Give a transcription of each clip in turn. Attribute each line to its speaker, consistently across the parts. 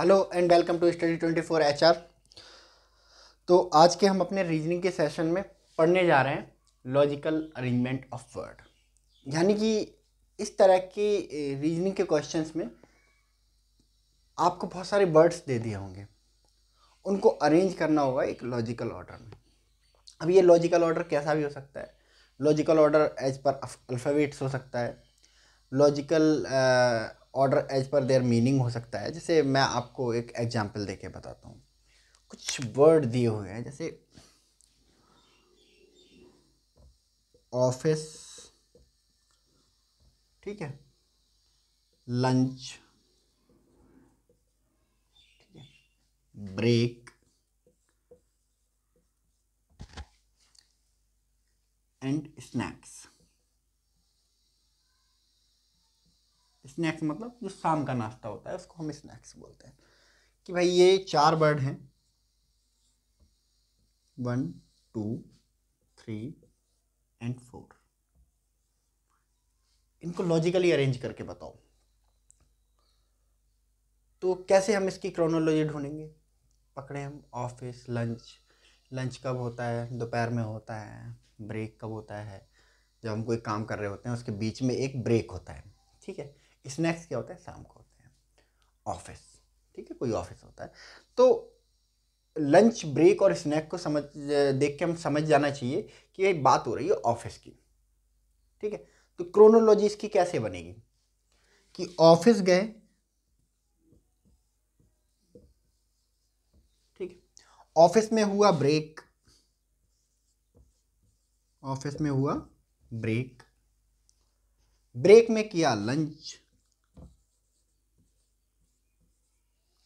Speaker 1: hello and welcome to study twenty four H R तो आज के हम अपने रीजनिंग के सेशन में पढ़ने जा रहे हैं लॉजिकल अरेंजमेंट ऑफ वर्ड यानी कि इस तरह के रीजनिंग के क्वेश्चंस में आपको बहुत सारे वर्ड्स दे दिए होंगे उनको अरेंज करना होगा एक लॉजिकल ऑर्डर में अब ये लॉजिकल ऑर्डर कैसा भी हो सकता है logical order as per alphabets हो सकता है logical order as per their meaning हो सकता है जैसे मैं आपको एक एग्जांपल देके बताता हूँ कुछ वर्ड दिए हुए हैं जैसे ऑफिस ठीक है लंच ठीक है ब्रेक एंड स्नैक्स स्नैक्स मतलब जो शाम का नाश्ता होता है उसको हम स्नैक्स बोलते हैं कि भाई ये चार वर्ड हैं one two three and four इनको लॉजिकली अरेंज करके बताओ तो कैसे हम इसकी क्रोनोलॉजी ढूंढेंगे पकड़े हम ऑफिस लंच लंच कब होता है दोपहर में होता है ब्रेक कब होता है जब हम कोई काम कर रहे होते हैं उसके बीच में एक ब्रेक होता है ठीक है स्नैक्स क्या होता है शाम को होते हैं ऑफिस ठीक है कोई ऑफिस होता है तो लंच ब्रेक और स्नैक को समझ देख के हम समझ जाना चाहिए कि ये बात हो रही है ऑफिस की ठीक है तो क्रोनोलॉजी इसकी कैसे बनेगी कि ऑफिस गए ठीक है ऑफिस में हुआ ब्रेक ऑफिस में हुआ ब्रेक ब्रेक में किया लंच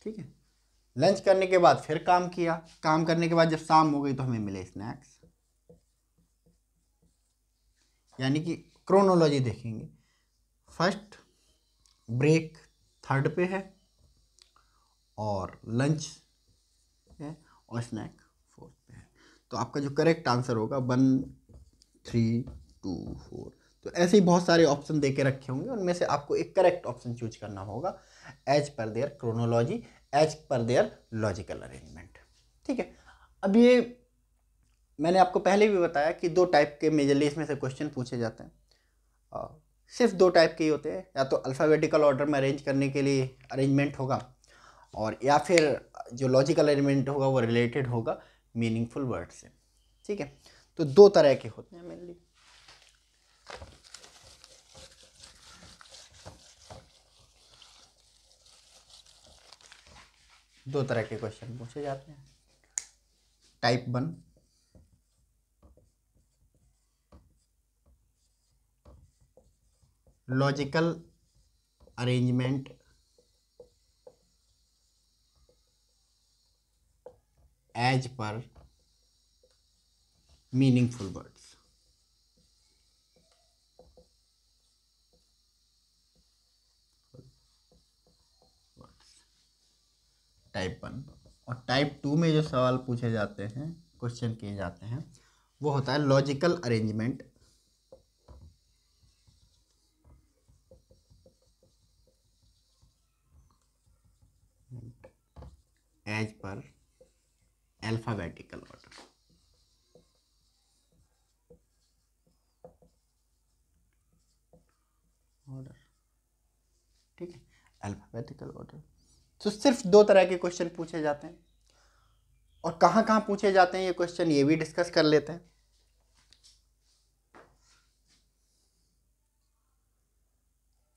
Speaker 1: ठीक है लंच करने के बाद फिर काम किया काम करने के बाद जब शाम हो गई तो हमें मिले स्नैक्स यानी कि क्रोनोलॉजी देखेंगे फर्स्ट ब्रेक थर्ड पे है और लंच है और स्नैक फोर्थ पे है तो आपका जो करेक्ट आंसर होगा वन थ्री टू फोर तो ऐसे ही बहुत सारे ऑप्शन दे के रखे होंगे उनमें से आपको एक करेक्ट ऑप्शन चूज करना होगा as per their chronology as per their logical arrangement ठीक है अब ये मैंने आपको पहले भी बताया कि दो टाइप के मेजरली इसमें से क्वेश्चन पूछे जाते हैं आ, सिर्फ दो टाइप के ही होते हैं या तो अल्फ़ाबेटिकल ऑर्डर में अरेंज करने के लिए अरेंजमेंट होगा और या फिर जो लॉजिकल अरेंजमेंट होगा वो रिलेटेड होगा मीनिंगफुल वर्ड से ठीक है तो दो तरह के होते हैं मेनली दो तरह के क्वेश्चन पूछे जाते हैं type one logical arrangement as per meaningful word type one और टाइप टू में जो सवाल पूछे जाते हैं क्वेश्चन किए जाते हैं वो होता है logical arrangement as per alphabetical order order ठीक है अल्फ़ाबेटिकल ऑर्डर तो सिर्फ दो तरह के क्वेश्चन पूछे जाते हैं और कहाँ कहाँ पूछे जाते हैं ये क्वेश्चन ये भी डिस्कस कर लेते हैं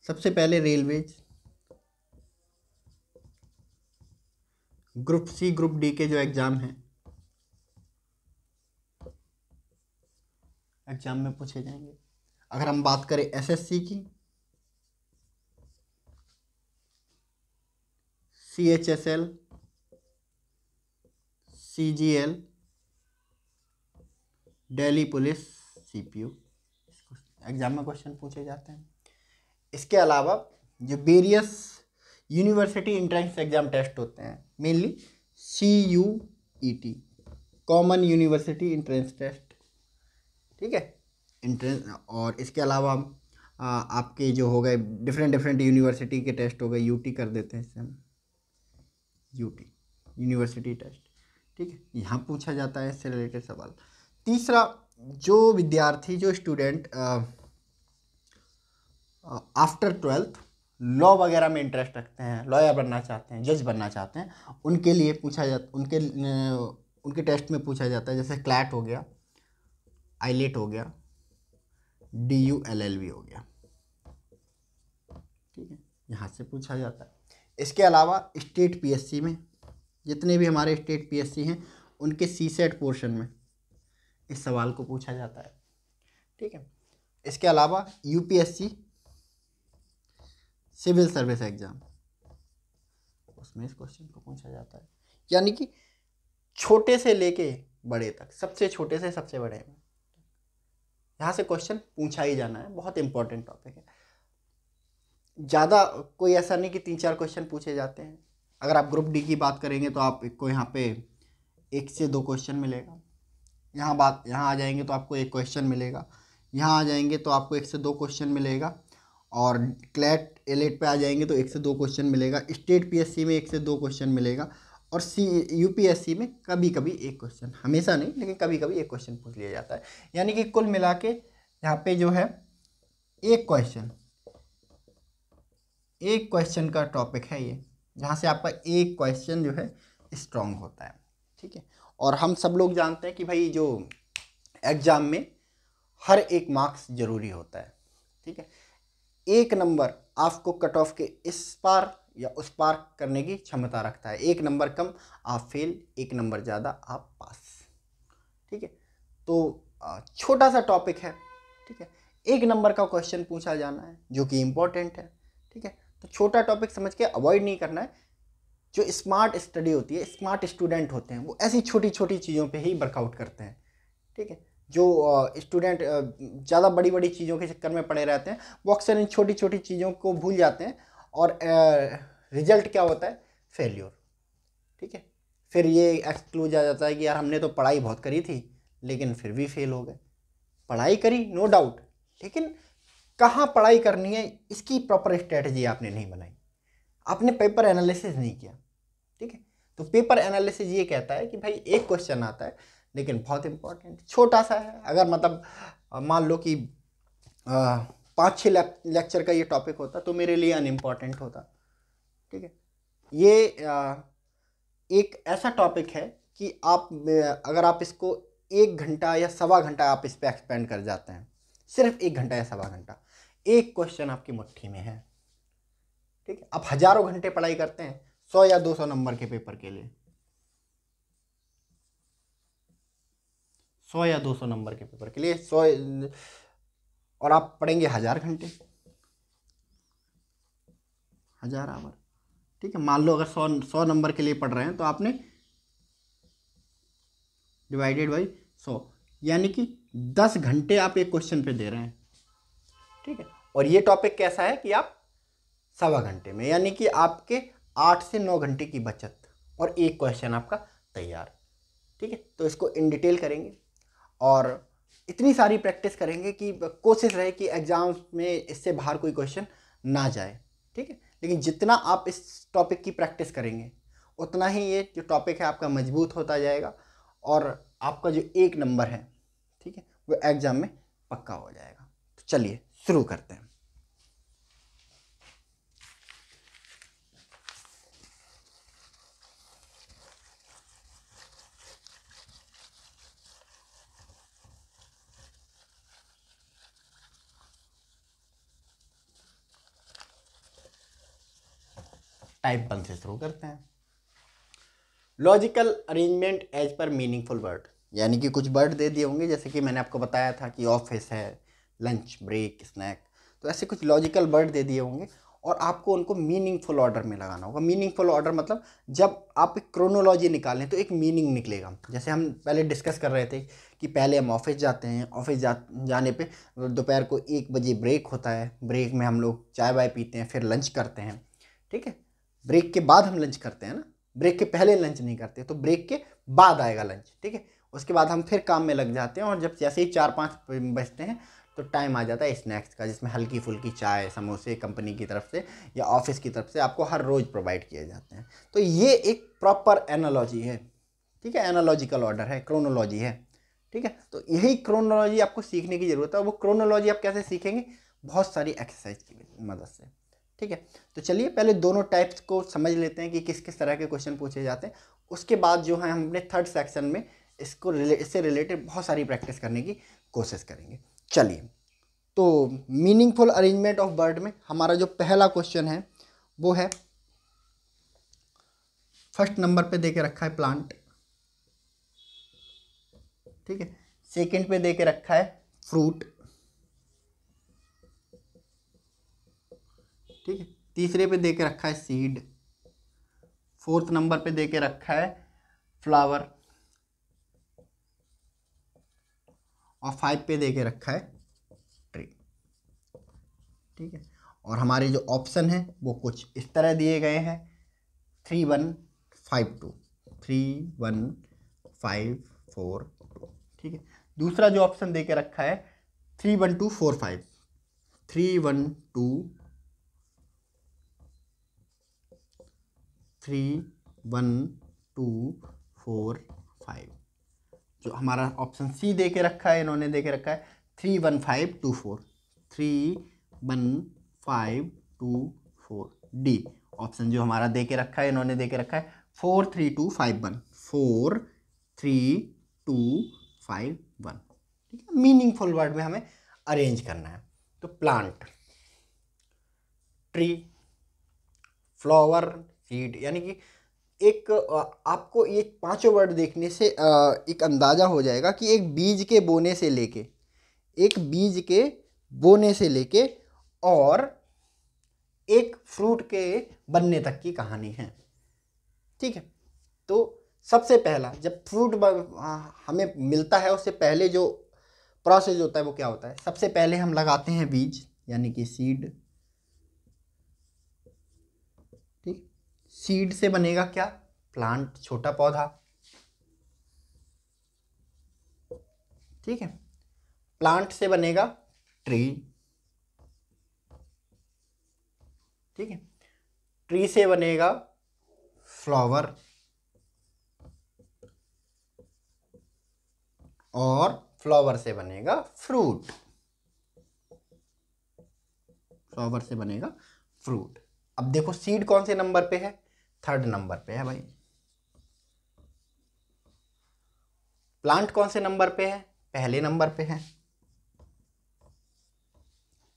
Speaker 1: सबसे पहले railways group C group D के जो एग्ज़ाम हैं एग्ज़ाम में पूछे जाएंगे अगर हम बात करें एसएससी की C H S L C G L Delhi police C P U exam में क्वेश्चन पूछे जाते हैं इसके अलावा जो various university entrance exam test होते हैं mainly C U E T common university entrance test ठीक है इंट्रेंस और इसके अलावा आपके जो हो गए डिफरेंट डिफरेंट यूनिवर्सिटी के टेस्ट हो गए यूटी कर देते हैं इससे हम यूपी यूनिवर्सिटी टेस्ट ठीक है यहाँ पूछा जाता है इससे रिलेटेड सवाल तीसरा जो विद्यार्थी जो स्टूडेंट आफ्टर ट्वेल्थ लॉ वगैरह में इंटरेस्ट रखते हैं लॉयर बनना चाहते हैं जज बनना चाहते हैं उनके लिए पूछा जा उनके उनके टेस्ट में पूछा जाता है जैसे क्लैट हो गया आईलेट हो गया D U L L V हो गया ठीक है यहाँ से पूछा जाता है इसके अलावा स्टेट पीएससी में जितने भी हमारे स्टेट पीएससी हैं उनके सी सेट पोर्शन में इस सवाल को पूछा जाता है ठीक है इसके अलावा यूपीएससी सिविल सर्विस एग्ज़ाम उसमें इस क्वेश्चन को पूछा जाता है यानी कि छोटे से लेके बड़े तक सबसे छोटे से सबसे बड़े में यहाँ से क्वेश्चन पूछा ही जाना है बहुत इंपॉर्टेंट टॉपिक है ज़्यादा कोई ऐसा नहीं कि तीन चार क्वेश्चन पूछे जाते हैं अगर आप ग्रुप डी की बात करेंगे तो आपको यहाँ पे एक से दो क्वेश्चन मिलेगा यहाँ बात यहाँ आ जाएंगे तो आपको एक क्वेश्चन मिलेगा यहाँ आ जाएंगे तो आपको एक से दो क्वेश्चन मिलेगा और क्लैट एलेट पे आ जाएंगे तो एक से दो क्वेश्चन मिलेगा स्टेट पीएससी में एक से दो क्वेश्चन मिलेगा और सी यूपीएससी में कभी कभी एक क्वेश्चन हमेशा नहीं लेकिन कभी कभी एक क्वेश्चन पूछ लिया जाता है यानी कि कुल मिला के यहाँ पे जो है एक क्वेश्चन एक क्वेश्चन का टॉपिक है ये जहाँ से आपका एक क्वेश्चन जो है स्ट्रांग होता है ठीक है और हम सब लोग जानते हैं कि भाई जो एग्ज़ाम में हर एक मार्क्स ज़रूरी होता है ठीक है एक नंबर आपको कट ऑफ के इस पार या उस पार करने की क्षमता रखता है एक नंबर कम आप फेल एक नंबर ज़्यादा आप पास ठीक है तो छोटा सा टॉपिक है ठीक है एक नंबर का क्वेश्चन पूछा जाना है जो कि इम्पोर्टेंट है ठीक है तो छोटा टॉपिक समझ के अवॉइड नहीं करना है जो स्मार्ट स्टडी होती है स्मार्ट स्टूडेंट होते हैं वो ऐसी छोटी छोटी चीज़ों पे ही वर्कआउट करते हैं ठीक है जो स्टूडेंट ज़्यादा बड़ी बड़ी चीज़ों के चक्कर में पड़े रहते हैं वो अक्सर इन छोटी छोटी चीज़ों को भूल जाते हैं और रिजल्ट क्या होता है फेल्योर ठीक है फिर ये एक्सक्लूज आ जाता है कि यार हमने तो पढ़ाई बहुत करी थी लेकिन फिर भी फेल हो गए पढ़ाई करी नो no डाउट लेकिन कहाँ पढ़ाई करनी है इसकी प्रॉपर स्ट्रेटजी आपने नहीं बनाई आपने पेपर एनालिसिस नहीं किया ठीक है तो पेपर एनालिसिस ये कहता है कि भाई एक क्वेश्चन आता है लेकिन बहुत इंपॉर्टेंट छोटा सा है अगर मतलब मान लो कि पाँच छः लेक्चर का ये टॉपिक होता तो मेरे लिए अनइम्पॉर्टेंट होता ठीक है ये आ, एक ऐसा टॉपिक है कि आप अगर आप इसको एक घंटा या सवा घंटा आप इस पर एक्सपेंड कर जाते हैं सिर्फ एक घंटा या सवा घंटा एक क्वेश्चन आपकी मुट्ठी में है ठीक है आप हजारों घंटे पढ़ाई करते हैं सौ या दो सौ नंबर के पेपर के लिए सौ या दो सौ नंबर के पेपर के लिए सौ और आप पढ़ेंगे हजार घंटे हजार आवर ठीक है मान लो अगर सौ सौ नंबर के लिए पढ़ रहे हैं तो आपने डिवाइडेड बाई सौ यानी कि दस घंटे आप एक क्वेश्चन पे दे रहे हैं ठीक है और ये टॉपिक कैसा है कि आप सवा घंटे में यानी कि आपके आठ से नौ घंटे की बचत और एक क्वेश्चन आपका तैयार ठीक है तो इसको इन डिटेल करेंगे और इतनी सारी प्रैक्टिस करेंगे कि कोशिश रहे कि एग्ज़ाम में इससे बाहर कोई क्वेश्चन ना जाए ठीक है लेकिन जितना आप इस टॉपिक की प्रैक्टिस करेंगे उतना ही ये जो टॉपिक है आपका मजबूत होता जाएगा और आपका जो एक नंबर है ठीक है वो एग्ज़ाम में पक्का हो जाएगा तो चलिए शुरू करते हैं टाइप वन से शुरू करते हैं logical arrangement as per meaningful word यानी कि कुछ वर्ड दे दिए होंगे जैसे कि मैंने आपको बताया था कि ऑफिस है लंच ब्रेक स्नैक तो ऐसे कुछ लॉजिकल वर्ड दे दिए होंगे और आपको उनको मीनिंगफुल ऑर्डर में लगाना होगा मीनिंगफुल ऑर्डर मतलब जब आप एक क्रोनोलॉजी निकालें तो एक मीनिंग निकलेगा जैसे हम पहले डिस्कस कर रहे थे कि पहले हम ऑफिस जाते हैं ऑफिस जा जाने पे दोपहर को एक बजे ब्रेक होता है ब्रेक में हम लोग चाय वाय पीते हैं फिर लंच करते हैं ठीक है ब्रेक के बाद हम लंच करते हैं ना ब्रेक के पहले लंच नहीं करते तो ब्रेक के बाद आएगा लंच ठीक है उसके बाद हम फिर काम में लग जाते हैं और जब जैसे ही चार पाँच बजते हैं तो टाइम आ जाता है स्नैक्स का जिसमें हल्की फुल्की चाय समोसे कंपनी की तरफ से या ऑफिस की तरफ से आपको हर रोज़ प्रोवाइड किए जाते हैं तो ये एक प्रॉपर एनालॉजी है ठीक है एनालॉजिकल ऑर्डर है क्रोनोलॉजी है ठीक है तो यही क्रोनोलॉजी आपको सीखने की ज़रूरत है वो क्रोनोलॉजी आप कैसे सीखेंगे बहुत सारी एक्सरसाइज की मदद से ठीक है तो चलिए पहले दोनों टाइप्स को समझ लेते हैं कि किस किस तरह के क्वेश्चन पूछे जाते हैं उसके बाद जो है हम अपने थर्ड सेक्शन में इसको रिले इससे रिलेटेड बहुत सारी प्रैक्टिस करने की कोशिश करेंगे चलिए तो मीनिंगफुल अरेंजमेंट ऑफ बर्ड में हमारा जो पहला क्वेश्चन है वो है फर्स्ट नंबर पे दे के रखा है प्लांट ठीक है सेकंड पे दे के रखा है फ्रूट ठीक है तीसरे पे दे के रखा है सीड फोर्थ नंबर पे दे के रखा है फ्लावर और फाइव पे दे के रखा है ट्री ठीक है और हमारे जो ऑप्शन है वो कुछ इस तरह दिए गए हैं three one five two three one five four two ठीक है दूसरा जो ऑप्शन दे के रखा है three one two four five three one two three one two four five तो हमारा ऑप्शन सी दे के रखा है इन्होंने दे के रखा है three one five two four three one five two four D option जो हमारा दे के रखा है इन्होंने दे के रखा है four three two five one four three two five one ठीक है मीनिंगफुल वर्ड में हमें अरेंज करना है तो प्लांट ट्री फ्लावर सीड यानी कि एक आपको ये पांचों वर्ड देखने से एक अंदाज़ा हो जाएगा कि एक बीज के बोने से लेके एक बीज के बोने से लेके और एक फ्रूट के बनने तक की कहानी है ठीक है तो सबसे पहला जब फ्रूट हमें मिलता है उससे पहले जो प्रोसेस होता है वो क्या होता है सबसे पहले हम लगाते हैं बीज यानी कि सीड सीड से बनेगा क्या प्लांट छोटा पौधा ठीक है प्लांट से बनेगा ट्री ठीक है ट्री से बनेगा फ्लावर और फ्लावर से बनेगा फ्रूट फ्लावर से बनेगा फ्रूट अब देखो सीड कौन से नंबर पे है थर्ड नंबर पे है भाई प्लांट कौन से नंबर पे है पहले नंबर पे है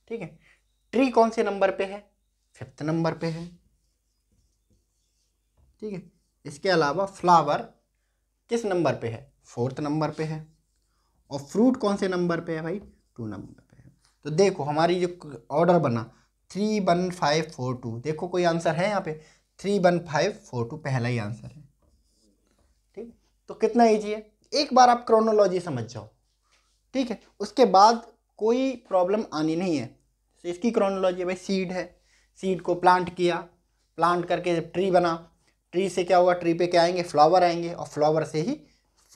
Speaker 1: ठीक है ट्री कौन से नंबर पे है फिफ्थ नंबर पे है ठीक है इसके अलावा फ्लावर किस नंबर पे है फोर्थ नंबर पे है और फ्रूट कौन से नंबर पे है भाई टू नंबर पे है तो देखो हमारी जो ऑर्डर बना three one five four two देखो कोई आंसर है यहाँ पे three one five four two पहला ही आंसर है ठीक तो कितना ईजी है एक बार आप क्रोनोलॉजी समझ जाओ ठीक है उसके बाद कोई प्रॉब्लम आनी नहीं है तो इसकी क्रोनोलॉजी भाई सीड है सीड को प्लांट किया प्लांट करके जब ट्री बना ट्री से क्या हुआ ट्री पे क्या आएंगे फ्लावर आएंगे और फ्लावर से ही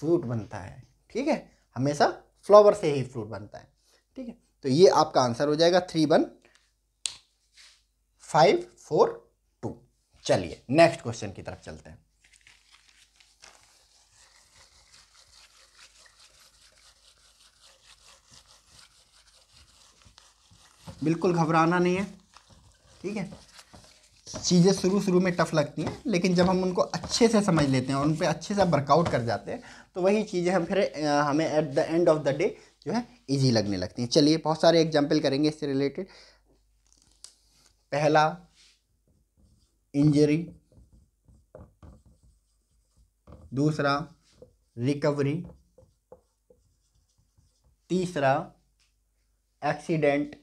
Speaker 1: फ्रूट बनता है ठीक है हमेशा फ्लावर से ही फ्रूट बनता है ठीक है तो ये आपका आंसर हो जाएगा थ्री वन फाइव फोर चलिए नेक्स्ट क्वेश्चन की तरफ चलते हैं बिल्कुल घबराना नहीं है ठीक है चीज़ें शुरू शुरू में टफ लगती हैं लेकिन जब हम उनको अच्छे से समझ लेते हैं और उन पर अच्छे से वर्कआउट कर जाते हैं तो वही चीज़ें हम फिर हमें at the end of the day जो है इजी लगने लगती हैं चलिए बहुत सारे एग्जाम्पल करेंगे इससे रिलेटेड पहला इंजरी दूसरा रिकवरी तीसरा एक्सीडेंट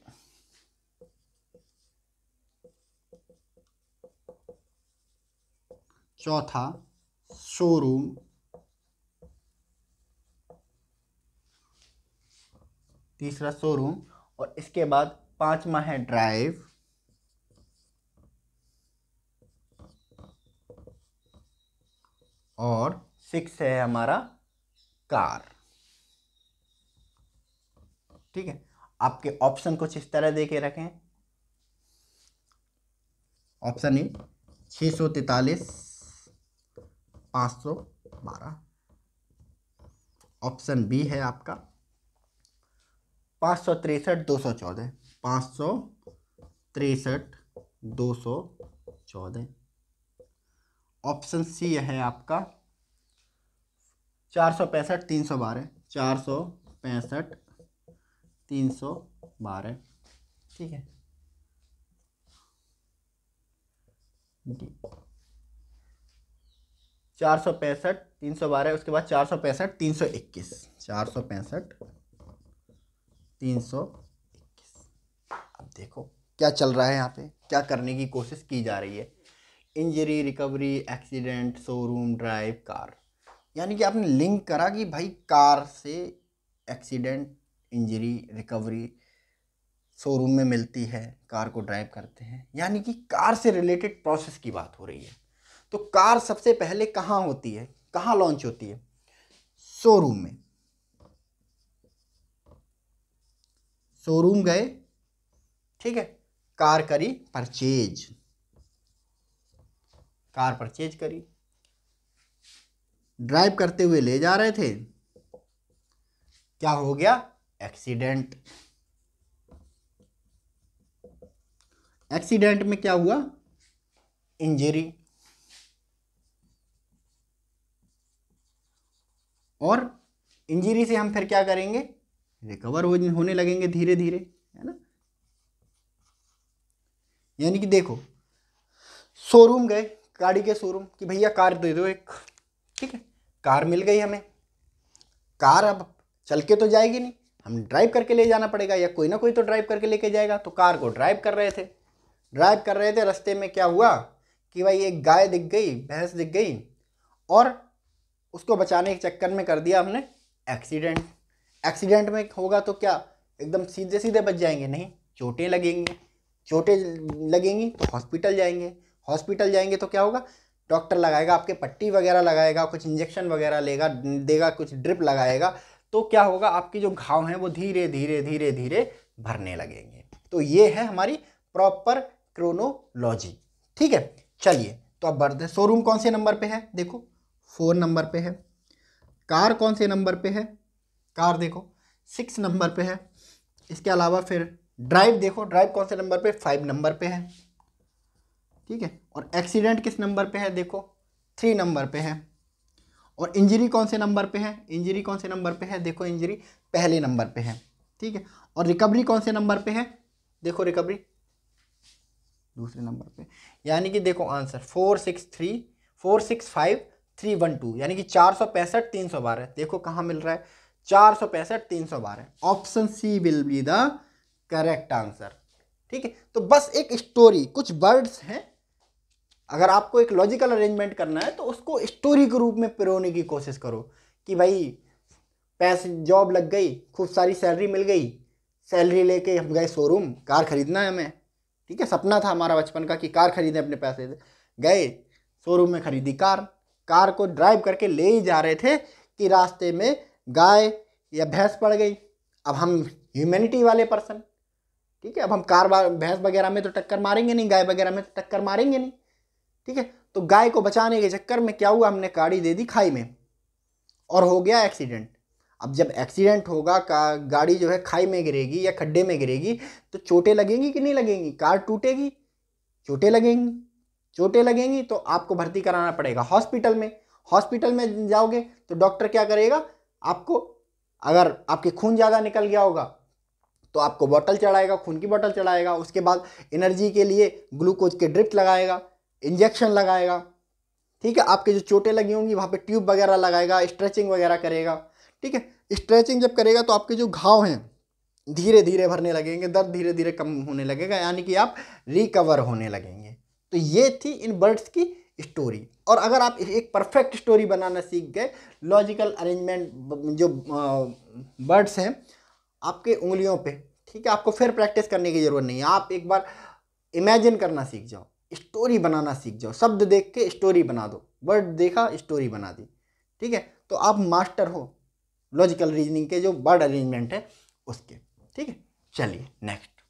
Speaker 1: चौथा शोरूम तीसरा शोरूम और इसके बाद पांचवा है ड्राइव और सिक्स है हमारा कार ठीक है आपके ऑप्शन कुछ इस तरह दे के रखें ऑप्शन ए छ सौ तैतालीस पाँच सौ बारह ऑप्शन बी है आपका पाँच सौ तिरसठ दो सौ चौदह पाँच सौ तिरसठ दो सौ चौदह ऑप्शन सी है आपका चार सौ पैंसठ तीन सौ बारह चार सौ पैंसठ तीन सौ बारह ठीक है जी चार सौ पैंसठ तीन सौ बारह उसके बाद चार सौ पैंसठ तीन सौ इक्कीस चार सौ पैंसठ तीन सौ इक्कीस अब देखो क्या चल रहा है यहाँ पे क्या करने की कोशिश की जा रही है injury recovery accident showroom drive car यानी कि आपने लिंक करा कि भाई कार से एक्सीडेंट इंजरी रिकवरी शोरूम में मिलती है कार को ड्राइव करते हैं यानी कि कार से रिलेटेड प्रोसेस की बात हो रही है तो कार सबसे पहले कहाँ होती है कहाँ लॉन्च होती है शोरूम में शोरूम गए ठीक है कार करी परचेज कार परचेज करी ड्राइव करते हुए ले जा रहे थे क्या हो गया एक्सीडेंट एक्सीडेंट में क्या हुआ इंजरी और इंजरी से हम फिर क्या करेंगे रिकवर होने लगेंगे धीरे धीरे है ना यानी कि देखो शोरूम गए गाड़ी के शोरूम कि भैया कार दे दो एक ठीक है कार मिल गई हमें कार अब चल के तो जाएगी नहीं हम ड्राइव करके ले जाना पड़ेगा या कोई ना कोई तो ड्राइव करके लेके जाएगा तो कार को ड्राइव कर रहे थे ड्राइव कर रहे थे रास्ते में क्या हुआ कि भाई एक गाय दिख गई भैंस दिख गई और उसको बचाने के चक्कर में कर दिया हमने एक्सीडेंट एक्सीडेंट में होगा तो क्या एकदम सीधे सीधे बच जाएंगे नहीं चोटें लगेंगी चोटें लगेंगी तो हॉस्पिटल जाएंगे हॉस्पिटल जाएंगे तो क्या होगा डॉक्टर लगाएगा आपके पट्टी वगैरह लगाएगा कुछ इंजेक्शन वगैरह लेगा देगा कुछ ड्रिप लगाएगा तो क्या होगा आपके जो घाव हैं वो धीरे धीरे धीरे धीरे भरने लगेंगे तो ये है हमारी प्रॉपर क्रोनोलॉजी ठीक है चलिए तो अब बढ़ते शोरूम कौन से नंबर पे है देखो फोर नंबर पे है कार कौन से नंबर पे है कार देखो सिक्स नंबर पे है इसके अलावा फिर ड्राइव देखो ड्राइव कौन से नंबर पे फाइव नंबर पे है ठीक है और एक्सीडेंट किस नंबर पे है देखो थ्री नंबर पे है और इंजरी कौन से नंबर पे है इंजरी कौन से नंबर पे है देखो इंजरी पहले नंबर पे है ठीक है और रिकवरी कौन से नंबर पे है देखो रिकवरी दूसरे नंबर पे यानी कि देखो answer four six three four six five three one two यानी कि चार सौ पैंसठ तीन सौ बारह देखो कहाँ मिल रहा है चार सौ पैंसठ तीन सौ बारह option C will be the correct answer ठीक है तो बस एक स्टोरी कुछ वर्ड्स हैं अगर आपको एक लॉजिकल अरेंजमेंट करना है तो उसको स्टोरी के रूप में पिरोने की कोशिश करो कि भाई पैसे जॉब लग गई खूब सारी सैलरी मिल गई सैलरी लेके हम गए शोरूम कार ख़रीदना है हमें ठीक है सपना था हमारा बचपन का कि कार खरीदें अपने पैसे से गए शोरूम में ख़रीदी कार कार को ड्राइव करके ले ही जा रहे थे कि रास्ते में गाय या भैंस पड़ गई अब हम ह्यूमैनिटी वाले पर्सन ठीक है अब हम कार भैंस वगैरह में तो टक्कर मारेंगे नहीं गाय वगैरह में तो टक्कर मारेंगे नहीं ठीक है तो गाय को बचाने के चक्कर में क्या हुआ हमने गाड़ी दे दी खाई में और हो गया एक्सीडेंट अब जब एक्सीडेंट होगा का गाड़ी जो है खाई में गिरेगी या खड्डे में गिरेगी तो चोटें लगेंगी कि नहीं लगेंगी कार टूटेगी चोटें लगेंगी चोटें लगेंगी तो आपको भर्ती कराना पड़ेगा हॉस्पिटल में हॉस्पिटल में जाओगे तो डॉक्टर क्या करेगा आपको अगर आपके खून ज़्यादा निकल गया होगा तो आपको बॉटल चढ़ाएगा खून की बॉटल चढ़ाएगा उसके बाद एनर्जी के लिए ग्लूकोज के ड्रिप लगाएगा इंजेक्शन लगाएगा ठीक है आपके जो चोटें लगी होंगी वहाँ पे ट्यूब वगैरह लगाएगा स्ट्रेचिंग वगैरह करेगा ठीक है स्ट्रेचिंग जब करेगा तो आपके जो घाव हैं धीरे धीरे भरने लगेंगे दर्द धीरे धीरे कम होने लगेगा यानी कि आप रिकवर होने लगेंगे तो ये थी इन बर्ड्स की स्टोरी और अगर आप एक परफेक्ट स्टोरी बनाना सीख गए लॉजिकल अरेंजमेंट जो बर्ड्स हैं आपके उंगलियों पे ठीक है आपको फिर प्रैक्टिस करने की ज़रूरत नहीं है आप एक बार इमेजिन करना सीख जाओ स्टोरी बनाना सीख जाओ शब्द देख के स्टोरी बना दो वर्ड देखा स्टोरी बना दी ठीक है तो आप मास्टर हो लॉजिकल रीजनिंग के जो वर्ड अरेंजमेंट है उसके ठीक है चलिए नेक्स्ट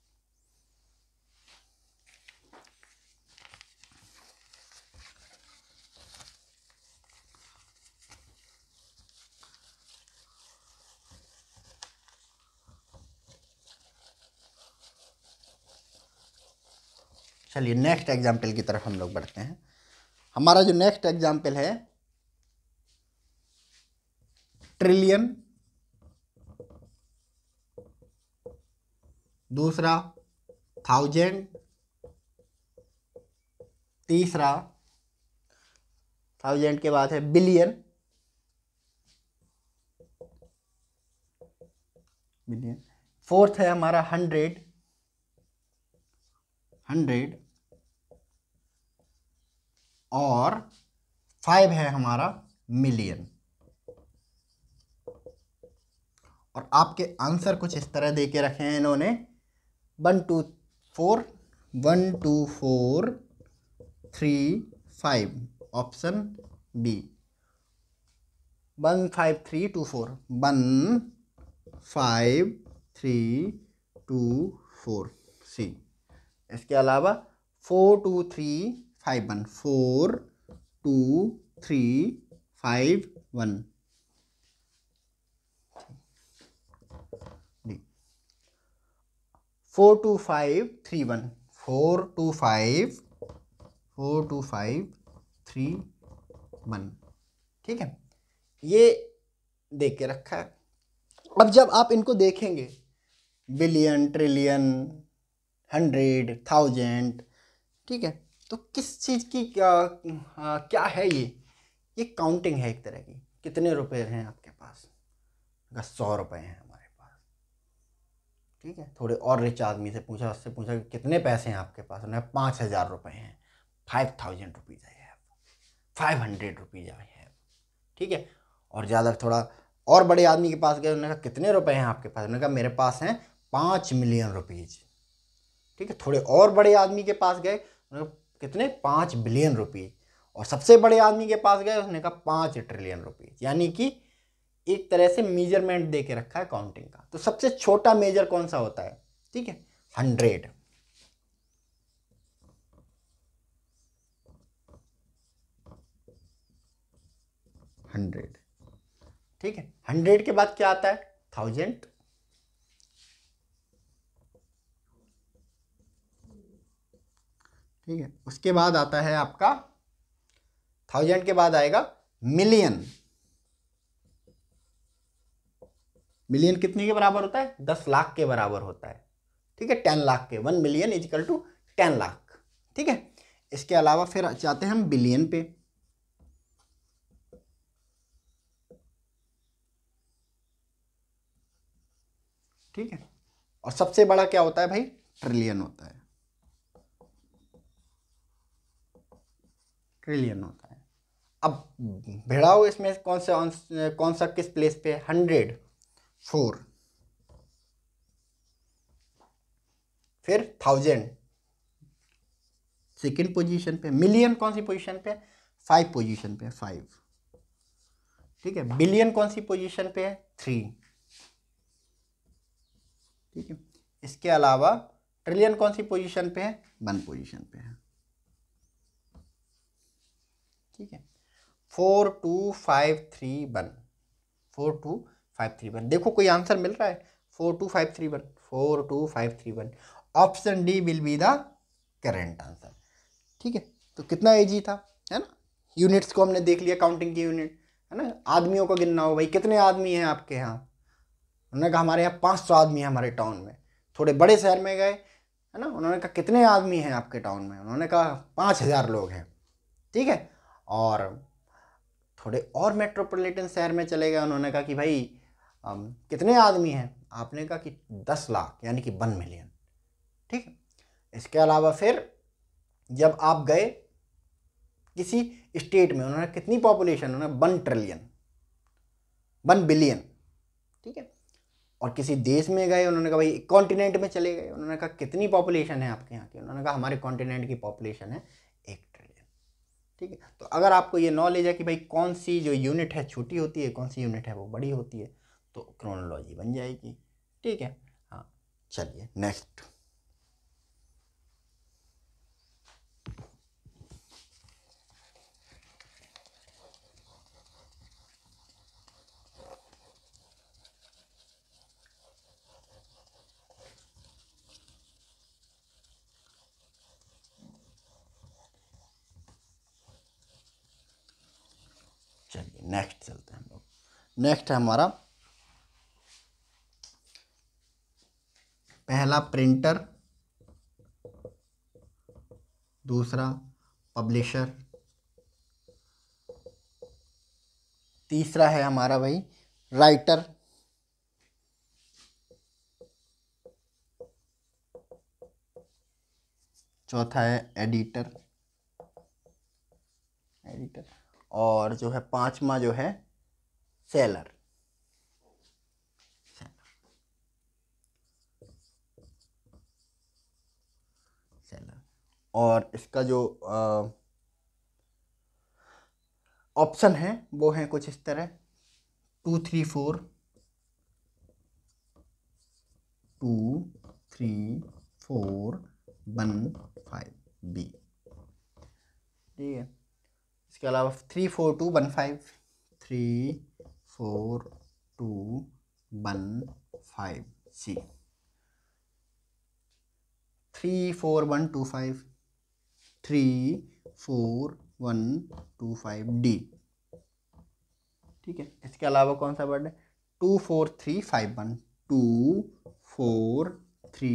Speaker 1: चलिए नेक्स्ट एग्जाम्पल की तरफ हम लोग बढ़ते हैं हमारा जो नेक्स्ट एग्जाम्पल है ट्रिलियन दूसरा थाउजेंड तीसरा थाउजेंड के बाद है बिलियन बिलियन फोर्थ है हमारा हंड्रेड हंड्रेड और फाइव है हमारा मिलियन और आपके आंसर कुछ इस तरह दे के रखे हैं इन्होंने one two four one two four three five option B one five three two four one five three two four C इसके अलावा four two three five one four two three five one four two five three one four two five four two five three one ठीक है ये देख के रखा है अब जब आप इनको देखेंगे बिलियन ट्रिलियन हंड्रेड थाउजेंड ठीक है तो किस चीज़ की क्या, क्या है ये ये काउंटिंग है एक तरह की कितने रुपए हैं आपके पास अगर सौ रुपये हैं हमारे पास ठीक है थोड़े और रिच आदमी से पूछा उससे पूछा कि कितने पैसे हैं आपके पास उन्हें पाँच हज़ार रुपये हैं five thousand rupees I have five hundred rupees आई हैं ठीक है और ज़्यादा थोड़ा और बड़े आदमी के पास गए उन्होंने कहा कितने रुपए हैं आपके पास उन्होंने कहा मेरे पास हैं पाँच मिलियन रुपीज़ ठीक है थोड़े और बड़े आदमी के पास गए उन्होंने कितने पाँच बिलियन रुपीज़ और सबसे बड़े आदमी के पास गए उसने कहा पाँच ट्रिलियन रुपीज़ यानी कि एक तरह से मेजरमेंट दे के रखा है काउंटिंग का तो सबसे छोटा मेजर कौन सा होता है ठीक है हंड्रेड हंड्रेड ठीक है हंड्रेड के बाद क्या आता है थाउजेंड ठीक है उसके बाद आता है आपका थाउजेंड के बाद आएगा मिलियन मिलियन कितने के बराबर होता है दस लाख के बराबर होता है ठीक है टेन लाख के one million is equal to ten lakh ठीक है इसके अलावा फिर चाहते हैं हम बिलियन पे ठीक है और सबसे बड़ा क्या होता है भाई ट्रिलियन होता है ट्रिलियन होता है अब भिड़ाओ इसमें कौन सा कौन सा किस प्लेस पे हंड्रेड फोर फिर थाउजेंड सेकेंड पोजीशन पे मिलियन कौन सी पोजीशन पे फाइव पोजीशन पे फाइव ठीक है बिलियन कौन सी पोजीशन पे है थ्री ठीक है इसके अलावा ट्रिलियन कौन सी पोजीशन पे है वन पोजीशन पे है ठीक है four two five three one four two five three one देखो कोई आंसर मिल रहा है four two five three one four two five three one option D will be the current answer ठीक है तो कितना एजी था है ना यूनिट्स को हमने देख लिया काउंटिंग की यूनिट है ना आदमियों को गिनना हो भाई कितने आदमी हैं आपके यहाँ उन्होंने कहा हमारे यहाँ पाँच सौ आदमी हैं हमारे टाउन में थोड़े बड़े शहर में गए है ना उन्होंने कहा कितने आदमी हैं आपके टाउन में उन्होंने कहा पाँच हज़ार लोग हैं ठीक है और थोड़े और मेट्रोपॉलिटन शहर में चले गए उन्होंने कहा कि भाई आ, कितने आदमी हैं आपने कहा कि दस लाख यानी कि वन मिलियन ठीक है इसके अलावा फिर जब आप गए किसी स्टेट में उन्होंने कितनी पॉपुलेशन उन्होंने वन ट्रिलियन वन बिलियन ठीक है और किसी देश में गए उन्होंने कहा भाई कॉन्टिनेंट में चले गए उन्होंने कहा कितनी पॉपुलेशन है आपके यहाँ की उन्होंने कहा हमारे कॉन्टिनेंट की पॉपुलेशन है ठीक है तो अगर आपको ये नॉलेज है कि भाई कौन सी जो यूनिट है छोटी होती है कौन सी यूनिट है वो बड़ी होती है तो क्रोनोलॉजी बन जाएगी ठीक है हाँ चलिए नेक्स्ट नेक्स्ट चलते हैं हम लोग नेक्स्ट है हमारा पहला प्रिंटर दूसरा पब्लिशर तीसरा है हमारा भाई राइटर चौथा है एडिटर एडिटर और जो है पांचवा जो है सेलर सेलर और इसका जो ऑप्शन है वो है कुछ इस तरह two three four two three four one five B ठीक है इसके अलावा three four two one five three four two one five C three four one two five three four one two five D ठीक है इसके अलावा कौन सा वर्ड है two four three five one two four three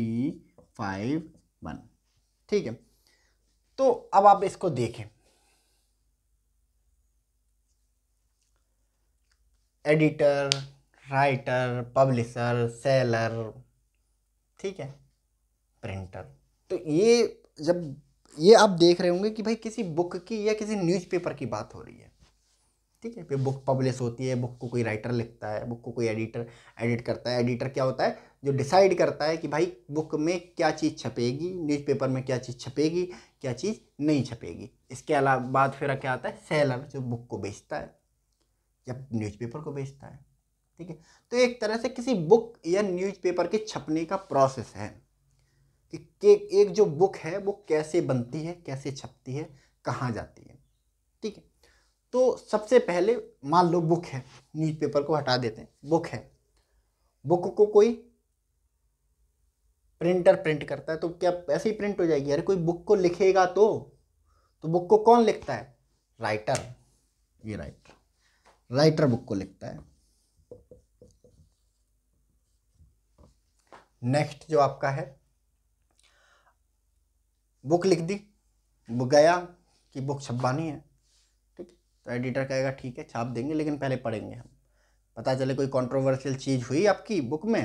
Speaker 1: five one ठीक है तो अब आप इसको देखें एडिटर राइटर पब्लिशर सेलर ठीक है प्रिंटर तो ये जब ये आप देख रहे होंगे कि भाई किसी बुक की या किसी न्यूज़पेपर की बात हो रही है ठीक है फिर बुक पब्लिश होती है बुक को कोई राइटर लिखता है बुक को कोई एडिटर एडिट करता है एडिटर क्या होता है जो डिसाइड करता है कि भाई बुक में क्या चीज़ छपेगी न्यूज़पेपर में क्या चीज़ छपेगी क्या चीज़ नहीं छपेगी इसके अलावा बाद फिर क्या आता है सेलर जो बुक को बेचता है या न्यूज़पेपर को बेचता है ठीक है तो एक तरह से किसी बुक या न्यूज़पेपर के छपने का प्रोसेस है कि, कि एक जो बुक है वो कैसे बनती है कैसे छपती है कहाँ जाती है ठीक है तो सबसे पहले मान लो बुक है न्यूज़पेपर को हटा देते हैं बुक है बुक को कोई प्रिंटर प्रिंट करता है तो क्या ऐसे ही प्रिंट हो जाएगी अरे कोई बुक को लिखेगा तो तो बुक को कौन लिखता है राइटर ये राइटर राइटर बुक को लिखता है नेक्स्ट जो आपका है बुक लिख दी बुक गया कि बुक छपवानी है ठीक तो एडिटर कहेगा ठीक है छाप देंगे लेकिन पहले पढ़ेंगे हम पता चले कोई कंट्रोवर्शियल चीज़ हुई आपकी बुक में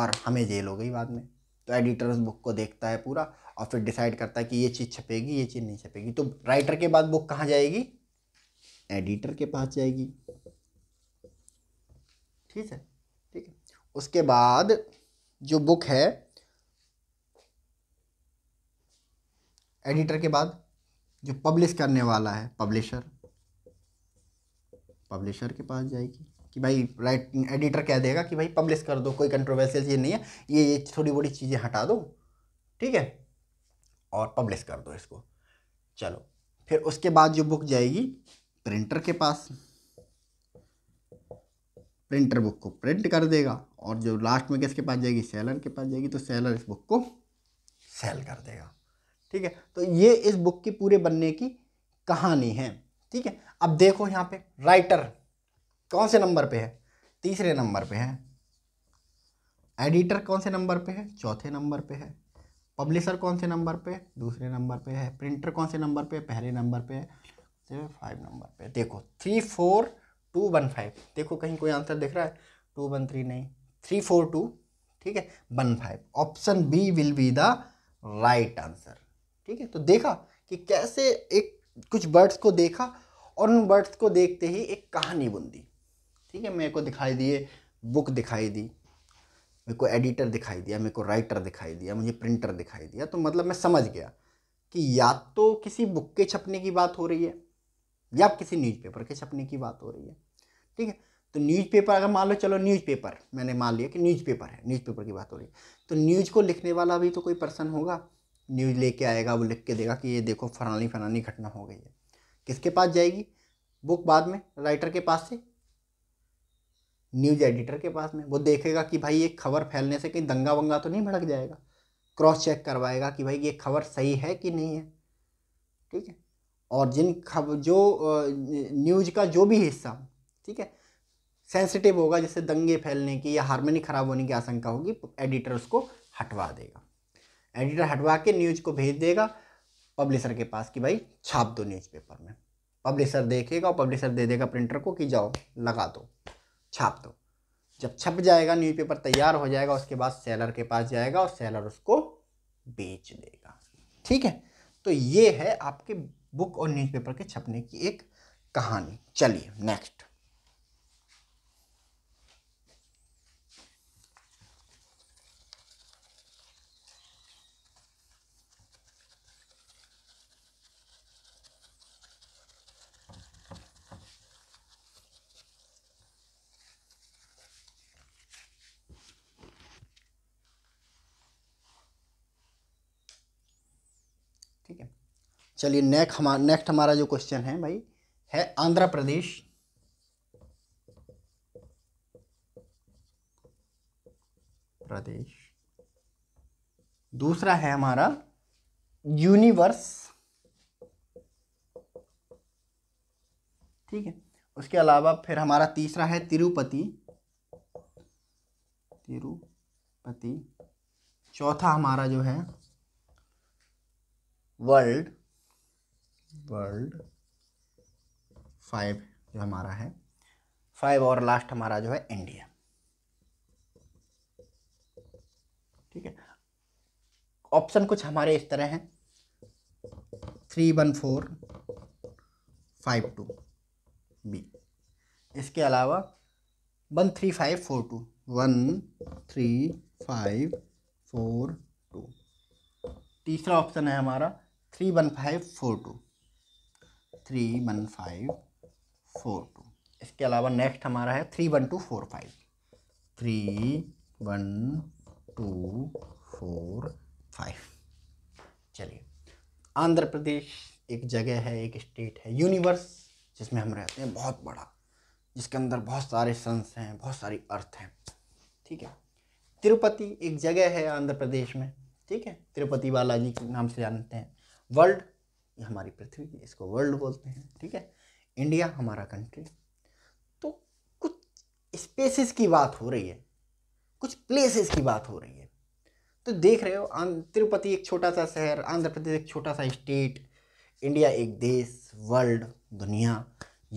Speaker 1: और हमें जेल हो गई बाद में तो एडिटर उस बुक को देखता है पूरा और फिर डिसाइड करता है कि ये चीज़ छपेगी ये चीज़ नहीं छपेगी तो राइटर के बाद बुक कहाँ जाएगी एडिटर के पास जाएगी ठीक है ठीक है उसके बाद जो बुक है एडिटर के बाद जो पब्लिश करने वाला है पब्लिशर पब्लिशर के पास जाएगी कि भाई राइट एडिटर कह देगा कि भाई पब्लिश कर दो कोई कंट्रोवर्सियल चीज़ नहीं है ये ये थोड़ी बड़ी चीज़ें हटा दो ठीक है और पब्लिश कर दो इसको चलो फिर उसके बाद जो बुक जाएगी प्रिंटर के पास प्रिंटर बुक को प्रिंट कर देगा और जो लास्ट में किसके पास जाएगी सेलर के पास जाएगी तो सेलर इस बुक को सेल कर देगा ठीक है तो ये इस बुक की पूरे बनने की कहानी है ठीक है अब देखो यहाँ पे राइटर कौन से नंबर पे है तीसरे नंबर पे है एडिटर कौन से नंबर पे है चौथे नंबर पे है पब्लिशर कौन से नंबर पे दूसरे नंबर पे है प्रिंटर कौन से नंबर पे पहले नंबर पे है सेवन फाइव नंबर पे देखो three four two one five देखो कहीं कोई आंसर दिख रहा है टू वन थ्री नहीं थ्री फोर टू ठीक है one five option B will be the right answer ठीक है तो देखा कि कैसे एक कुछ वर्ड्स को देखा और उन वर्ड्स को देखते ही एक कहानी बुन दी ठीक है मेरे को दिखाई दिए बुक दिखाई दी मेरे को एडिटर दिखाई दिया मेरे को राइटर दिखाई दिया मुझे प्रिंटर दिखाई दिया तो मतलब मैं समझ गया कि या तो किसी बुक के छपने की बात हो रही है या किसी न्यूज़पेपर के छपने की बात हो रही है ठीक है तो न्यूज़पेपर अगर मान लो चलो न्यूज़पेपर मैंने मान लिया कि न्यूज़पेपर है न्यूज़पेपर की बात हो रही है तो न्यूज़ को लिखने वाला भी तो कोई पर्सन होगा न्यूज़ लेके आएगा वो लिख के देगा कि ये देखो फलानी फलानी घटना हो गई है किसके पास जाएगी बुक बाद में राइटर के पास से न्यूज़ एडिटर के पास में वो देखेगा कि भाई ये खबर फैलने से कहीं दंगा वंगा तो नहीं भड़क जाएगा क्रॉस चेक करवाएगा कि भाई ये खबर सही है कि नहीं है ठीक है और जिन खब जो न्यूज का जो भी हिस्सा ठीक है सेंसिटिव होगा जैसे दंगे फैलने की या हारमोनी ख़राब होने की आशंका होगी एडिटर उसको हटवा देगा एडिटर हटवा के न्यूज को भेज देगा पब्लिशर के पास कि भाई छाप दो न्यूज़पेपर में पब्लिशर देखेगा और पब्लिशर दे देगा प्रिंटर को कि जाओ लगा दो छाप दो जब छप जाएगा न्यूज़पेपर तैयार हो जाएगा उसके बाद सेलर के पास जाएगा और सेलर उसको बेच देगा ठीक है तो ये है आपके बुक और न्यूज़पेपर के छपने की एक कहानी चलिए नेक्स्ट चलिए नेक्स्ट हमारा नेक्स्ट हमारा जो क्वेश्चन है भाई है आंध्र प्रदेश प्रदेश दूसरा है हमारा यूनिवर्स ठीक है उसके अलावा फिर हमारा तीसरा है तिरुपति तिरुपति चौथा हमारा जो है वर्ल्ड वर्ल्ड फाइव जो हमारा है फाइव और लास्ट हमारा जो है इंडिया ठीक है ऑप्शन कुछ हमारे इस तरह हैं three one four five two B इसके अलावा one three five four two one three five four two तीसरा ऑप्शन है हमारा three one five four two three one five four two इसके अलावा नेक्स्ट हमारा है three one two four five three one two four five चलिए आंध्र प्रदेश एक जगह है एक स्टेट है यूनिवर्स जिसमें हम रहते हैं बहुत बड़ा जिसके अंदर बहुत सारे सन्स हैं बहुत सारी अर्थ हैं ठीक है तिरुपति एक जगह है आंध्र प्रदेश में ठीक है तिरुपति बालाजी के नाम से जानते हैं वर्ल्ड ये हमारी पृथ्वी इसको वर्ल्ड बोलते हैं ठीक है इंडिया हमारा कंट्री तो कुछ स्पेसिस की बात हो रही है कुछ प्लेसेस की बात हो रही है तो देख रहे हो तिरुपति एक छोटा सा शहर आंध्र प्रदेश एक छोटा सा स्टेट इंडिया एक देश वर्ल्ड दुनिया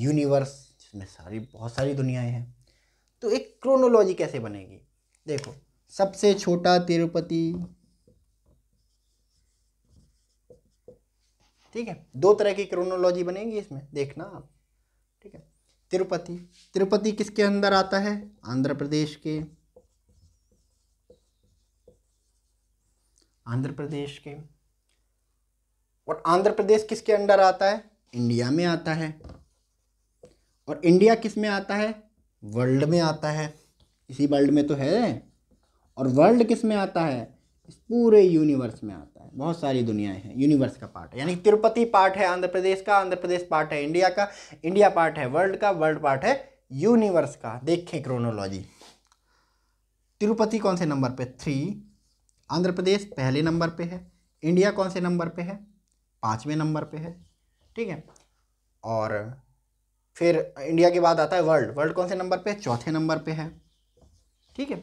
Speaker 1: यूनिवर्स जिसमें सारी बहुत सारी दुनियाएं हैं तो एक क्रोनोलॉजी कैसे बनेगी देखो सबसे छोटा तिरुपति ठीक है दो तरह की क्रोनोलॉजी बनेगी इसमें देखना आप ठीक है तिरुपति तिरुपति किसके अंदर आता है आंध्र प्रदेश के आंध्र प्रदेश के और आंध्र प्रदेश किसके अंदर आता है इंडिया में आता है और इंडिया किस में आता है वर्ल्ड में आता है इसी वर्ल्ड में तो है और वर्ल्ड किस में आता है इस पूरे यूनिवर्स में आता है बहुत सारी दुनियाएं हैं यूनिवर्स का पार्ट है यानी तिरुपति पार्ट है आंध्र प्रदेश का आंध्र प्रदेश पार्ट है इंडिया का इंडिया पार्ट है वर्ल्ड का वर्ल्ड पार्ट है यूनिवर्स का देखें क्रोनोलॉजी तिरुपति कौन से नंबर पे थ्री आंध्र प्रदेश पहले नंबर पे है इंडिया कौन से नंबर पे है पाँचवें नंबर पे है ठीक है और फिर इंडिया के बाद आता है वर्ल्ड वर्ल्ड कौन से नंबर पे चौथे नंबर पे है ठीक है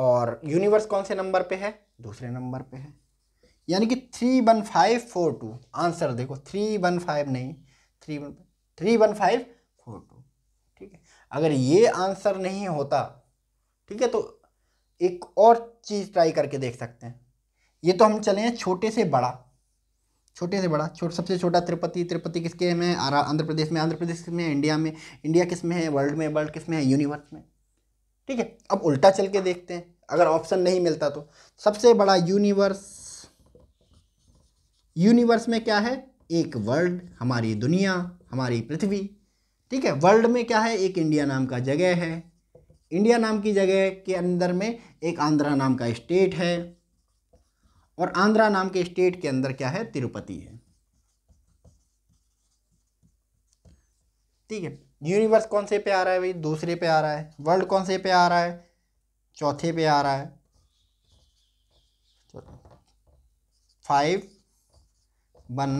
Speaker 1: और यूनिवर्स कौन से नंबर पे है दूसरे नंबर पे है यानी कि three one five four two answer देखो थ्री वन फाइव नहीं three one three one five four two ठीक है अगर ये आंसर नहीं होता ठीक है तो एक और चीज़ ट्राई करके देख सकते हैं ये तो हम चले हैं छोटे से बड़ा छोटे से बड़ा छोट सबसे छोटा तिरुपति तिरुपति किसके में आंध्र प्रदेश में आंध्र प्रदेश किस में इंडिया में इंडिया किस में है वर्ल्ड में वर्ल्ड किस में है यूनिवर्स में ठीक है अब उल्टा चल के देखते हैं अगर ऑप्शन नहीं मिलता तो सबसे बड़ा यूनिवर्स यूनिवर्स में क्या है एक वर्ल्ड हमारी दुनिया हमारी पृथ्वी ठीक है वर्ल्ड में क्या है एक इंडिया नाम का जगह है इंडिया नाम की जगह के अंदर में एक आंध्रा नाम का स्टेट है और आंध्रा नाम के स्टेट के अंदर क्या है तिरुपति है ठीक है यूनिवर्स कौन से पे आ रहा है भाई दूसरे पे आ रहा है वर्ल्ड कौन से पे आ रहा है चौथे पे आ रहा है फाइव वन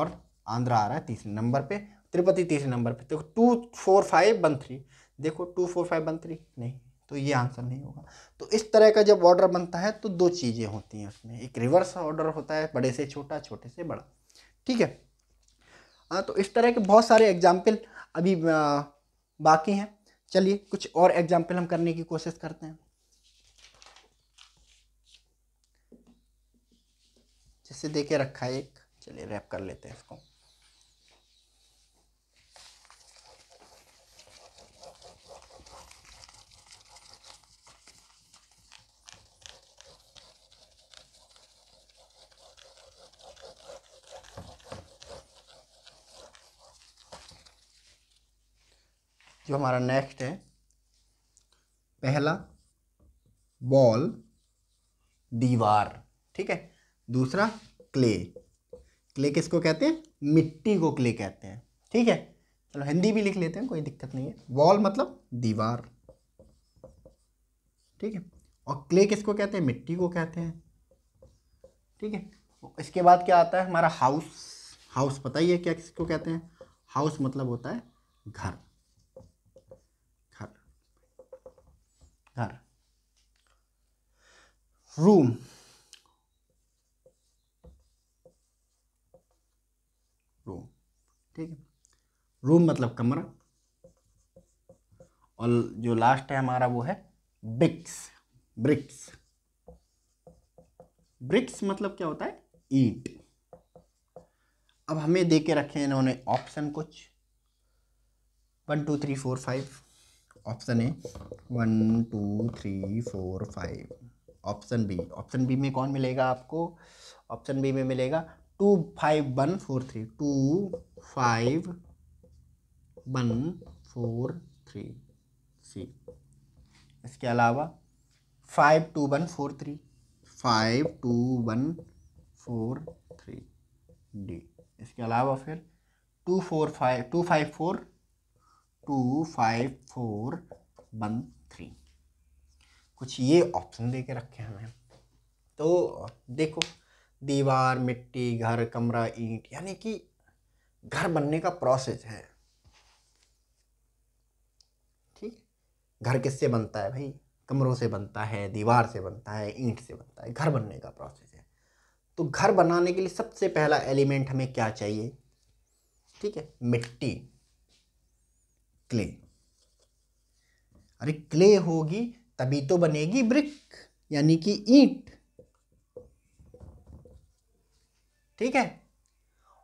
Speaker 1: और आंध्र आ रहा है तीसरे नंबर पे तिरुपति तीसरे नंबर पे देखो two four five one three देखो two four five one three नहीं तो ये आंसर नहीं होगा तो इस तरह का जब ऑर्डर बनता है तो दो चीज़ें होती हैं उसमें एक रिवर्स ऑर्डर होता है बड़े से छोटा छोटे से बड़ा ठीक है हाँ तो इस तरह के बहुत सारे एग्जाम्पल अभी बाकी हैं चलिए कुछ और एग्जाम्पल हम करने की कोशिश करते हैं जैसे देखे रखा है एक चलिए रैप कर लेते हैं इसको जो हमारा नेक्स्ट है पहला बॉल दीवार ठीक है दूसरा क्ले क्ले किसको कहते हैं मिट्टी को क्ले कहते हैं ठीक है चलो हिंदी भी लिख लेते हैं कोई दिक्कत नहीं है वॉल मतलब दीवार ठीक है और क्ले किसको कहते हैं मिट्टी को कहते हैं ठीक है इसके बाद क्या आता है हमारा हाउस हाउस पता ही है क्या किसको कहते हैं हाउस मतलब होता है घर घर रूम रूम ठीक है रूम मतलब कमरा और जो लास्ट है हमारा वो है ब्रिक्स ब्रिक्स ब्रिक्स मतलब क्या होता है ईट अब हमें दे के रखे इन्होंने ऑप्शन कुछ one two three four five option A one two three four five option B option B में कौन मिलेगा आपको ऑप्शन बी में मिलेगा two five one four three two five one four three C इसके अलावा five two one four three five two one four three D इसके अलावा फिर two four five two five four two five four one three कुछ ये option दे के रखे हैं मैम तो देखो दीवार मिट्टी घर कमरा ईंट यानी कि घर बनने का प्रोसेस है ठीक घर किससे बनता है भाई कमरों से बनता है दीवार से बनता है ईंट से बनता है घर बनने का प्रोसेस है तो घर बनाने के लिए सबसे पहला एलिमेंट हमें क्या चाहिए ठीक है मिट्टी क्ले अरे क्ले होगी तभी तो बनेगी ब्रिक यानी कि ईंट ठीक है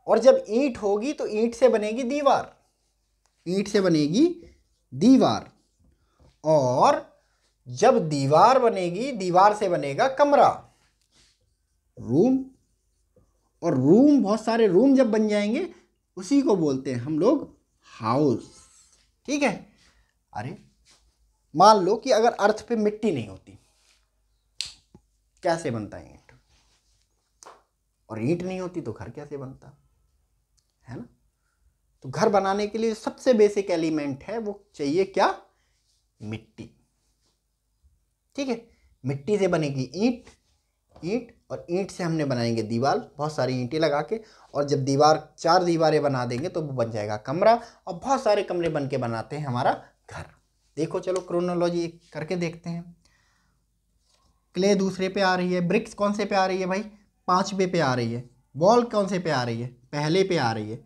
Speaker 1: और जब ईंट होगी तो ईंट से बनेगी दीवार ईंट से बनेगी दीवार और जब दीवार बनेगी दीवार से बनेगा कमरा रूम और रूम बहुत सारे रूम जब बन जाएंगे उसी को बोलते हैं हम लोग हाउस ठीक है अरे मान लो कि अगर अर्थ पे मिट्टी नहीं होती कैसे बनता है ईंट और ईंट नहीं होती तो घर कैसे बनता है ना तो घर बनाने के लिए सबसे बेसिक एलिमेंट है वो चाहिए क्या मिट्टी ठीक है मिट्टी से बनेगी ईंट ईंट और ईंट से हमने बनाएंगे दीवार बहुत सारी ईंटें लगा के और जब दीवार चार दीवारें बना देंगे तो वो बन जाएगा कमरा और बहुत सारे कमरे बन के बनाते हैं हमारा घर देखो चलो क्रोनोलॉजी करके देखते हैं क्ले दूसरे पे आ रही है ब्रिक्स कौन से पे आ रही है भाई पाँचवें पे आ रही है वॉल कौन से पे आ रही है पहले पे आ रही है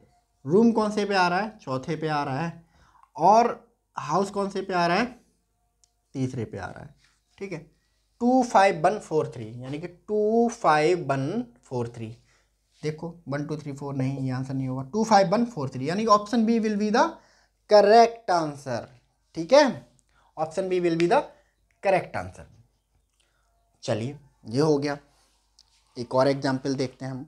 Speaker 1: रूम कौन से पे आ रहा है चौथे पे आ रहा है और हाउस कौन से पे आ रहा है तीसरे पे आ रहा है ठीक है two five one four three यानी कि two five one four three देखो वन टू थ्री फोर नहीं ये आंसर नहीं होगा two five one four three यानी कि option B will be the correct answer ठीक है option B will be the correct answer चलिए ये हो गया एक और एग्जाम्पल देखते हैं हम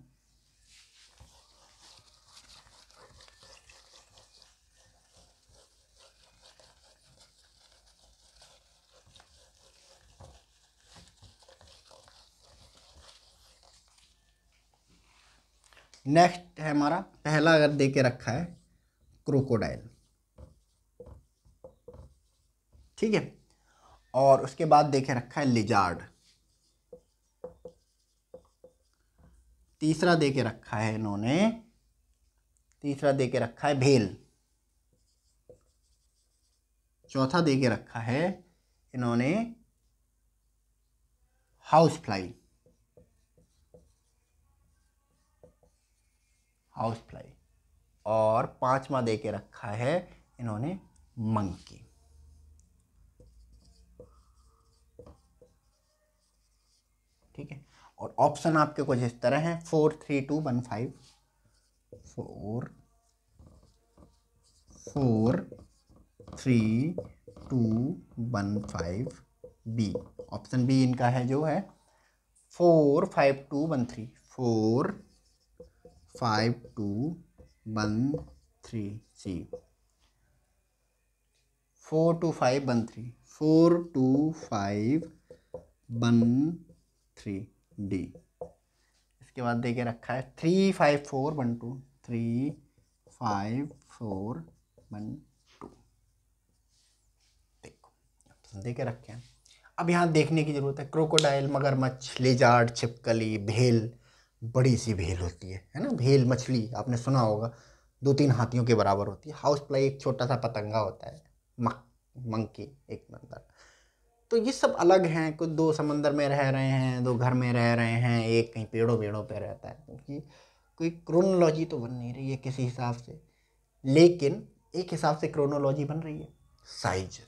Speaker 1: नेक्स्ट है हमारा पहला अगर दे के रखा है क्रोकोडाइल ठीक है और उसके बाद देखे रखा है लिजार्ड तीसरा दे के रखा है इन्होंने तीसरा दे के रखा है भेल चौथा दे के रखा है इन्होंने हाउस फ्लाई हाउस फ्लाई और पांचवा दे के रखा है इन्होंने मंकी ठीक है और ऑप्शन आपके कुछ इस तरह हैं four three two one five four four three two one five B option B इनका है जो है four five two one three four five two one three C four two five one three four two five one three D इसके बाद देखे रखा है three five four one two three five four one two देखो तो देखे रखे हैं अब यहाँ देखने की ज़रूरत है क्रोकोडाइल मगरमच्छ लिजार्ड छिपकली भेल बड़ी सी भेल होती है है ना भेल मछली आपने सुना होगा दो तीन हाथियों के बराबर होती है हाउस प्लाई एक छोटा सा पतंगा होता है मंकी एक मंदर तो ये सब अलग हैं कुछ दो समंदर में रह रहे हैं दो घर में रह रहे हैं एक कहीं पेड़ों पेड़ों पे रहता है क्योंकि कोई क्रोनोलॉजी तो बन नहीं रही है किसी हिसाब से लेकिन एक हिसाब से क्रोनोलॉजी बन रही है साइज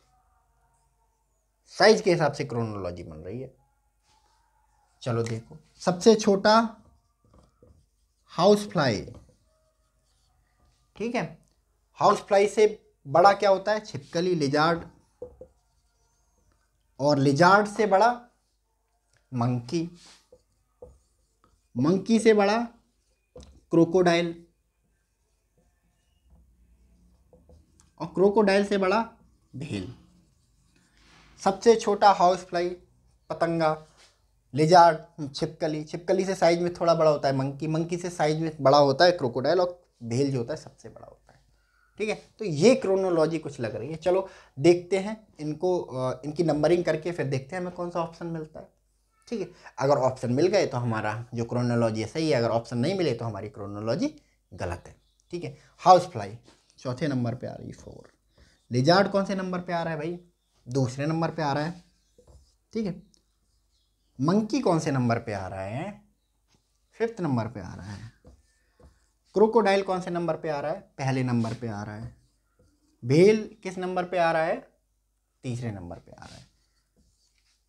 Speaker 1: साइज के हिसाब से क्रोनोलॉजी बन रही है चलो देखो सबसे छोटा हाउस फ्लाई ठीक है हाउस फ्लाई से बड़ा क्या होता है छिपकली लिजार्ड और लिजार्ड से बड़ा मंकी मंकी से बड़ा क्रोकोडाइल और क्रोकोडाइल से बड़ा भील सबसे छोटा हाउस फ्लाई पतंगा लेजार्ड छिपकली छिपकली से साइज में थोड़ा बड़ा होता है मंकी मंकी से साइज में बड़ा होता है क्रोकोडाइल और भेल जो होता है सबसे बड़ा होता है ठीक है तो ये क्रोनोलॉजी कुछ लग रही है चलो देखते हैं इनको इनकी नंबरिंग करके फिर देखते हैं हमें कौन सा ऑप्शन मिलता है ठीक है अगर ऑप्शन मिल गए तो हमारा जो क्रोनोलॉजी है सही है अगर ऑप्शन नहीं मिले तो हमारी क्रोनोलॉजी गलत है ठीक है हाउस फ्लाई चौथे नंबर पर आ रही है फोर लिजार्ड कौन से नंबर पर आ रहा है भाई दूसरे नंबर पर आ रहा है ठीक है मंकी कौन से नंबर पे आ रहा है फिफ्थ नंबर पे आ रहा है क्रोकोडाइल कौन से नंबर पे आ रहा है पहले नंबर पे आ रहा है भेल किस नंबर पे आ रहा है तीसरे नंबर पे आ रहा है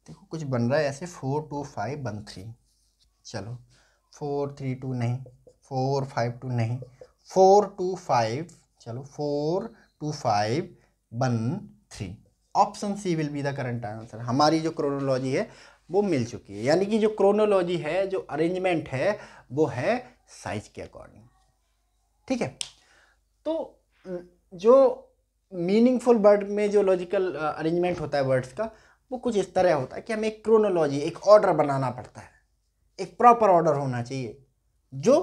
Speaker 1: देखो कुछ बन रहा है ऐसे four two five one three चलो फोर थ्री टू नहीं फोर फाइव टू नहीं फोर टू फाइव चलो four two five one three option C will be the current answer हमारी जो क्रोनोलॉजी है वो मिल चुकी है यानी कि जो क्रोनोलॉजी है जो अरेंजमेंट है वो है साइज के अकॉर्डिंग ठीक है तो जो मीनिंगफुल वर्ड में जो लॉजिकल अरेंजमेंट होता है वर्ड्स का वो कुछ इस तरह होता है कि हमें एक क्रोनोलॉजी एक ऑर्डर बनाना पड़ता है एक प्रॉपर ऑर्डर होना चाहिए जो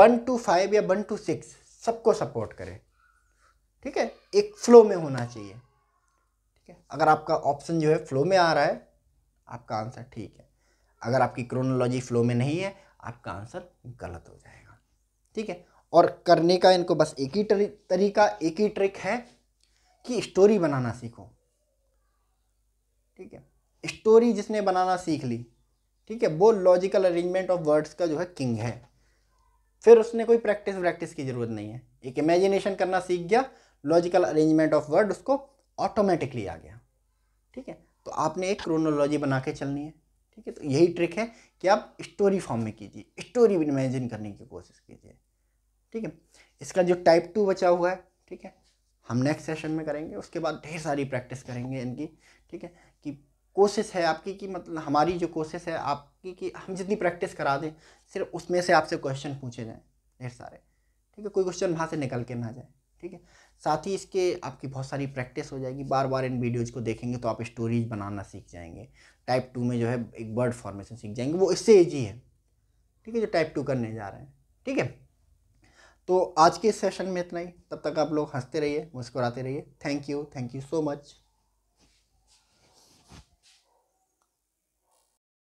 Speaker 1: वन टू फाइव या वन टू सिक्स सबको सपोर्ट करे ठीक है एक फ्लो में होना चाहिए ठीक है अगर आपका ऑप्शन जो है फ्लो में आ रहा है आपका आंसर ठीक है अगर आपकी क्रोनोलॉजी फ्लो में नहीं है आपका आंसर गलत हो जाएगा ठीक है और करने का इनको बस एक ही तरीका एक ही ट्रिक है कि स्टोरी बनाना सीखो ठीक है स्टोरी जिसने बनाना सीख ली ठीक है वो लॉजिकल अरेंजमेंट ऑफ वर्ड्स का जो है किंग है फिर उसने कोई प्रैक्टिस वैक्टिस की ज़रूरत नहीं है एक इमेजिनेशन करना सीख गया लॉजिकल अरेंजमेंट ऑफ वर्ड उसको ऑटोमेटिकली आ गया ठीक है तो आपने एक क्रोनोलॉजी बना के चलनी है ठीक है तो यही ट्रिक है कि आप स्टोरी फॉर्म में कीजिए स्टोरी इमेजिन करने की कोशिश कीजिए ठीक है इसका जो टाइप टू बचा हुआ है ठीक है हम नेक्स्ट सेशन में करेंगे उसके बाद ढेर सारी प्रैक्टिस करेंगे इनकी ठीक है कि कोशिश है आपकी कि मतलब हमारी जो कोशिश है आपकी कि हम जितनी प्रैक्टिस करा दें सिर्फ उसमें से आपसे क्वेश्चन पूछे जाएँ ढेर सारे ठीक है कोई क्वेश्चन वहाँ से निकल के ना जाए ठीक है साथ ही इसके आपकी बहुत सारी प्रैक्टिस हो जाएगी बार बार इन वीडियोज़ को देखेंगे तो आप स्टोरीज बनाना सीख जाएंगे टाइप टू में जो है एक वर्ड फॉर्मेशन सीख जाएंगे वो इससे ईजी है ठीक है जो टाइप टू करने जा रहे हैं ठीक है तो आज के सेशन में इतना ही तब तक आप लोग हंसते रहिए मुस्कुराते रहिए thank you thank you so much